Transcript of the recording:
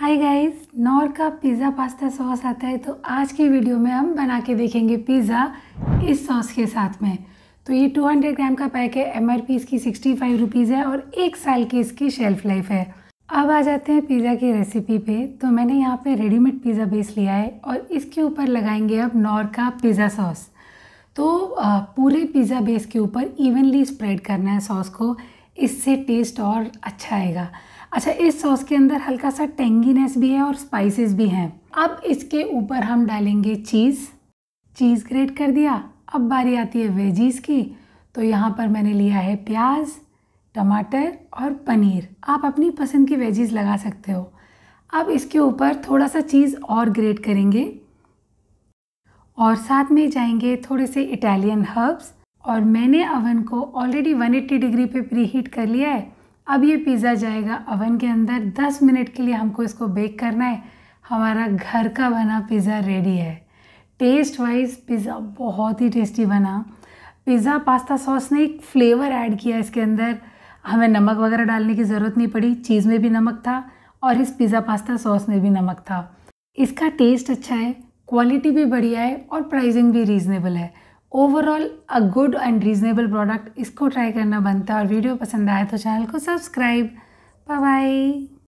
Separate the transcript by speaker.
Speaker 1: हाय guys Knorr का pizza pasta sauce आता है तो आज की वीडियो में हम बना के देखेंगे पिज़्ज़ा इस सॉस के साथ में तो ये 200 ग्राम का पैक है एम आर पी इसकी सिक्सटी फाइव रुपीज़ है और एक साल की इसकी शेल्फ़ लाइफ है अब आ जाते हैं पिज़्ज़ा की रेसिपी पे तो मैंने यहाँ पे रेडीमेड पिज़्ज़ा बेस लिया है और इसके ऊपर लगाएंगे अब नॉर का पिज़्ज़ा सॉस तो पूरे पिज़्ज़ा बेस के ऊपर इवनली स्प्रेड करना है सॉस को इससे टेस्ट और अच्छा आएगा अच्छा इस सॉस के अंदर हल्का सा टेंगीनेस भी है और स्पाइसेस भी हैं अब इसके ऊपर हम डालेंगे चीज़ चीज़ ग्रेट कर दिया अब बारी आती है वेजीज़ की तो यहाँ पर मैंने लिया है प्याज टमाटर और पनीर आप अपनी पसंद की वेजीज़ लगा सकते हो अब इसके ऊपर थोड़ा सा चीज़ और ग्रेट करेंगे और साथ में जाएंगे थोड़े से इटालियन हर्ब्स और मैंने अवन को ऑलरेडी 180 डिग्री पे प्री हीट कर लिया है अब ये पिज़्ज़ा जाएगा अवन के अंदर 10 मिनट के लिए हमको इसको बेक करना है हमारा घर का बना पिज़्ज़ा रेडी है टेस्ट वाइज पिज़्ज़ा बहुत ही टेस्टी बना पिज़्ज़ा पास्ता सॉस ने एक फ्लेवर ऐड किया इसके अंदर हमें नमक वगैरह डालने की ज़रूरत नहीं पड़ी चीज़ में भी नमक था और इस पिज़्ज़ा पास्ता सॉस में भी नमक था इसका टेस्ट अच्छा है क्वालिटी भी बढ़िया है और प्राइसिंग भी रीज़नेबल है overall a good and reasonable product इसको ट्राई करना बनता है और वीडियो पसंद आए तो चैनल को सब्सक्राइब बाय बाय